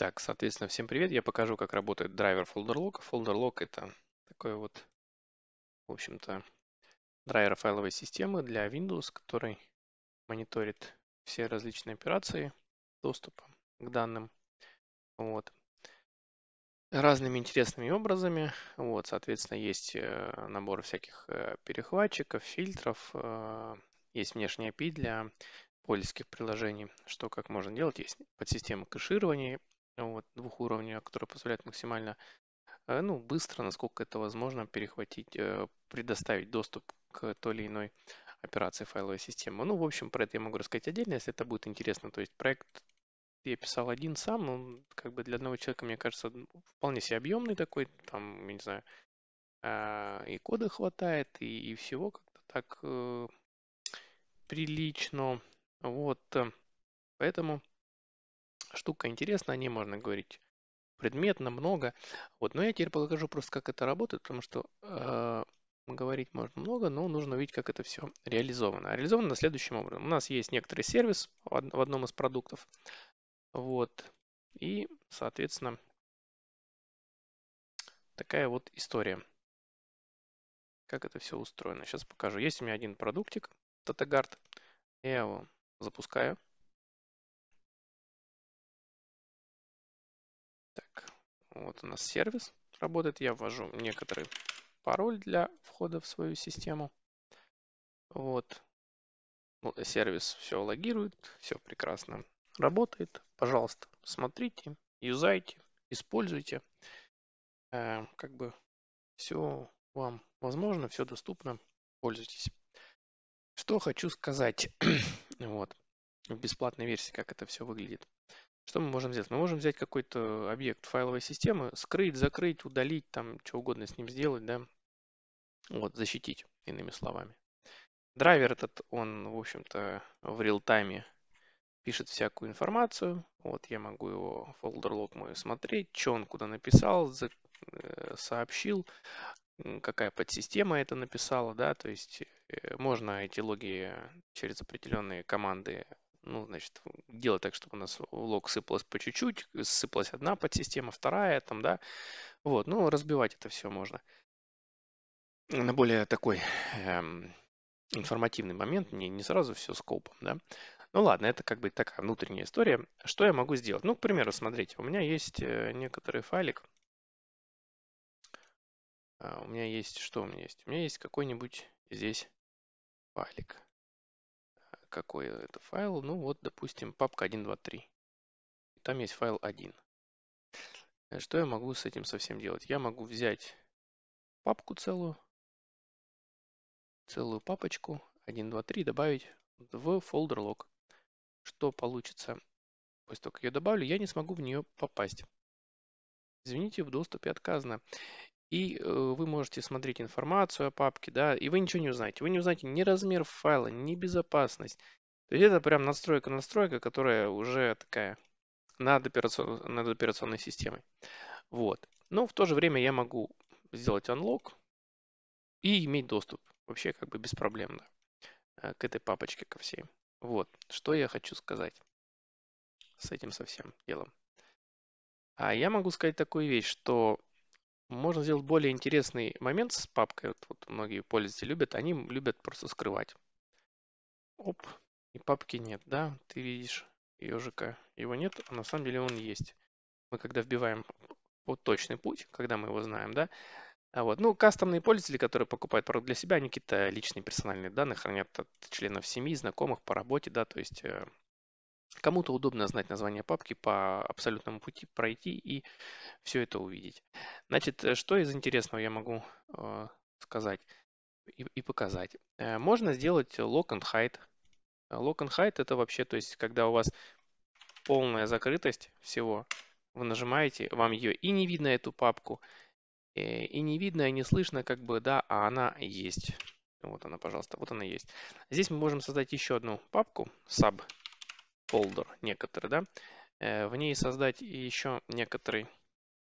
Так, соответственно, всем привет. Я покажу, как работает драйвер FolderLock. FolderLock — это такой вот, в общем-то, драйвер файловой системы для Windows, который мониторит все различные операции доступа к данным. Вот. Разными интересными образами. Вот, соответственно, есть э, набор всяких э, перехватчиков, фильтров, э, есть внешний API для польских приложений, что как можно делать. Есть подсистема кэширования, вот, двух уровней, которые позволяют максимально э, ну, быстро, насколько это возможно, перехватить, э, предоставить доступ к той или иной операции файловой системы. Ну, в общем, про это я могу рассказать отдельно, если это будет интересно. То есть проект я писал один сам, он как бы для одного человека, мне кажется, вполне себе объемный такой, там, я не знаю, а, и кода хватает, и, и всего как-то так э, прилично. Вот, поэтому штука интересная, о ней можно говорить предметно, много. Вот, но я теперь покажу просто, как это работает, потому что э, говорить можно много, но нужно увидеть, как это все реализовано. А реализовано следующим образом. У нас есть некоторый сервис в одном из продуктов. Вот. И, соответственно, такая вот история. Как это все устроено. Сейчас покажу. Есть у меня один продуктик, TataGuard. Я его запускаю. Вот у нас сервис работает. Я ввожу некоторый пароль для входа в свою систему. Вот. Сервис все логирует, все прекрасно работает. Пожалуйста, смотрите, юзайте, используйте. Э, как бы все вам возможно, все доступно, пользуйтесь. Что хочу сказать вот, в бесплатной версии, как это все выглядит. Что мы можем сделать? Мы можем взять какой-то объект файловой системы, скрыть, закрыть, удалить, там что угодно с ним сделать, да. Вот, защитить, иными словами. Драйвер этот, он, в общем-то, в реал-тайме пишет всякую информацию. Вот я могу его, folder log мой смотреть, что он куда написал, э, сообщил, какая подсистема это написала, да, то есть э, можно эти логи через определенные команды ну, значит, делать так, чтобы у нас лог сыпалось по чуть-чуть, сыпалась одна подсистема, вторая, там, да, вот, ну, разбивать это все можно. На более такой эм, информативный момент, не, не сразу все скопом, да. Ну ладно, это как бы такая внутренняя история. Что я могу сделать? Ну, к примеру, смотрите, у меня есть э, некоторый файлик. А, у меня есть, что у меня есть? У меня есть какой-нибудь здесь файлик какой это файл. Ну вот, допустим, папка 1.2.3. Там есть файл 1. Э, что я могу с этим совсем делать? Я могу взять папку целую, целую папочку 1.2.3 добавить в folder log. Что получится? После того, как ее добавлю, я не смогу в нее попасть. Извините, в доступе отказано и э, вы можете смотреть информацию о папке, да, и вы ничего не узнаете. Вы не узнаете ни размер файла, ни безопасность. То есть это прям настройка-настройка, которая уже такая над, операцион... над операционной системой. Вот. Но в то же время я могу сделать unlock и иметь доступ вообще как бы беспроблемно э, к этой папочке ко всей. Вот, что я хочу сказать с этим совсем делом. А я могу сказать такую вещь, что можно сделать более интересный момент с папкой. Вот, вот многие пользователи любят, они любят просто скрывать. Оп, и папки нет, да? Ты видишь ежика, его нет, а на самом деле он есть. Мы когда вбиваем вот точный путь, когда мы его знаем, да? А вот, ну, кастомные пользователи, которые покупают продукт для себя, они какие-то личные персональные данные хранят от членов семьи, знакомых по работе, да, то есть э, Кому-то удобно знать название папки по абсолютному пути, пройти и все это увидеть. Значит, э, что из интересного я могу э, сказать и, и показать? Э, можно сделать lock and hide. Lock and hide это вообще, то есть, когда у вас полная закрытость всего, вы нажимаете, вам ее и не видно эту папку, и, э, и не видно, и не слышно, как бы, да, а она есть. Вот она, пожалуйста, вот она есть. Здесь мы можем создать еще одну папку, sub, folder некоторый, да, э, в ней создать еще некоторый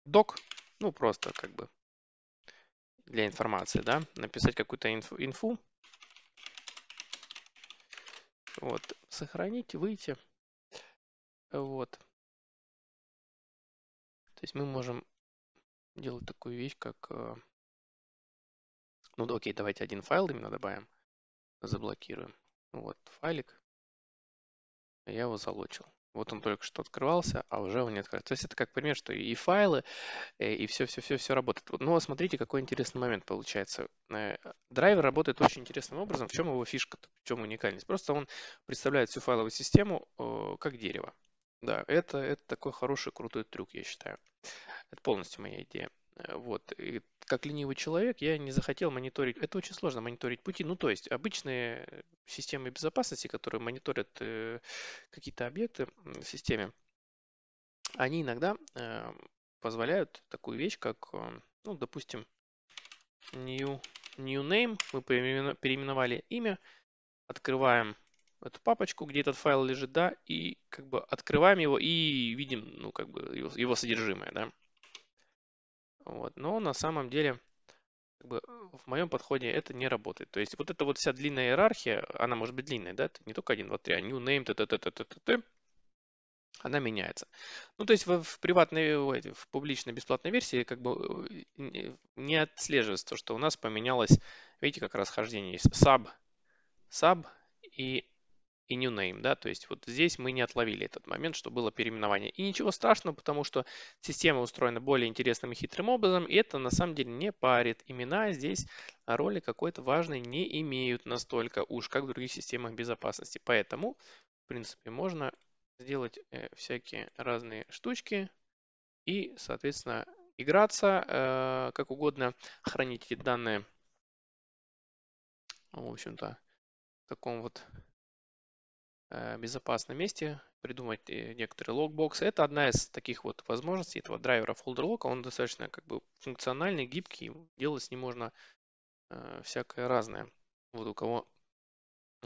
док, ну просто как бы для информации, да, написать какую-то инфу, инфу. Вот, сохранить, выйти. Вот. То есть мы можем делать такую вещь, как... Э, ну, окей, давайте один файл именно добавим. Заблокируем. Вот, файлик я его залочил. Вот он только что открывался, а уже он не открывается. То есть это как пример, что и файлы, э, и все-все-все-все работает. Но ну, смотрите, какой интересный момент получается. Э, драйвер работает очень интересным образом. В чем его фишка, в чем уникальность? Просто он представляет всю файловую систему э, как дерево. Да, это, это такой хороший, крутой трюк, я считаю. Это полностью моя идея. Э, вот. И как ленивый человек я не захотел мониторить. Это очень сложно мониторить пути. Ну, то есть обычные э, системы безопасности, которые мониторят э, какие-то объекты в системе, они иногда э, позволяют такую вещь, как, э, ну, допустим, new, new name. Мы переименовали имя, открываем эту папочку, где этот файл лежит, да, и как бы открываем его и видим, ну, как бы его, его содержимое, да. Вот. Но на самом деле как бы, в моем подходе это не работает. То есть вот эта вот вся длинная иерархия, она может быть длинной, да, это не только 1, 2, 3, а new name, т, т, т, т, т, т, т, она меняется. Ну, то есть в, в приватной, в публичной бесплатной версии как бы э, не отслеживается то, что у нас поменялось, видите, как расхождение есть, sub, sub и и new name, да, то есть вот здесь мы не отловили этот момент, что было переименование. И ничего страшного, потому что система устроена более интересным и хитрым образом, и это на самом деле не парит. Имена здесь роли какой-то важной не имеют настолько уж, как в других системах безопасности. Поэтому, в принципе, можно сделать э, всякие разные штучки и, соответственно, играться э, как угодно, хранить эти данные, в общем-то, в таком вот Э, безопасном месте, придумать э, некоторые локбоксы. Это одна из таких вот возможностей этого драйвера FolderLock. Он достаточно как бы функциональный, гибкий, делать с ним можно э, всякое разное. Вот у кого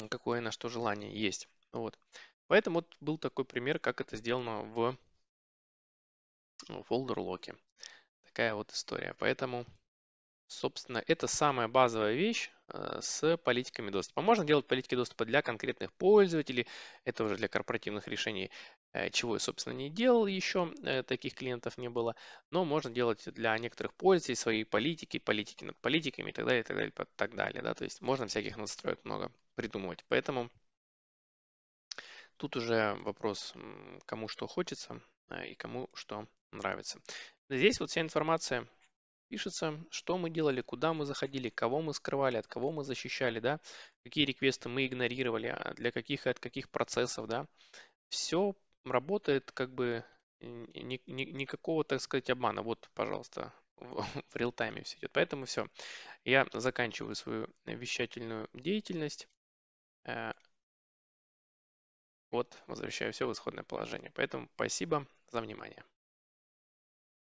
какое на что желание есть. Вот. Поэтому вот был такой пример, как это сделано в ну, FolderLock. Такая вот история. Поэтому Собственно, это самая базовая вещь э, с политиками доступа. Можно делать политики доступа для конкретных пользователей, это уже для корпоративных решений, э, чего я, собственно, не делал еще, э, таких клиентов не было, но можно делать для некоторых пользователей свои политики, политики над политиками и так далее, и так далее, и так далее. Да? То есть можно всяких настроек много придумывать. Поэтому тут уже вопрос, кому что хочется и кому что нравится. Здесь вот вся информация, пишется, что мы делали, куда мы заходили, кого мы скрывали, от кого мы защищали, да, какие реквесты мы игнорировали, а для каких и от каких процессов, да. Все работает как бы э, ни, ни, никакого, так сказать, обмана. Вот, пожалуйста, в реалтайме все идет. Поэтому все, я заканчиваю свою вещательную деятельность. Э, вот, возвращаю все в исходное положение. Поэтому спасибо за внимание.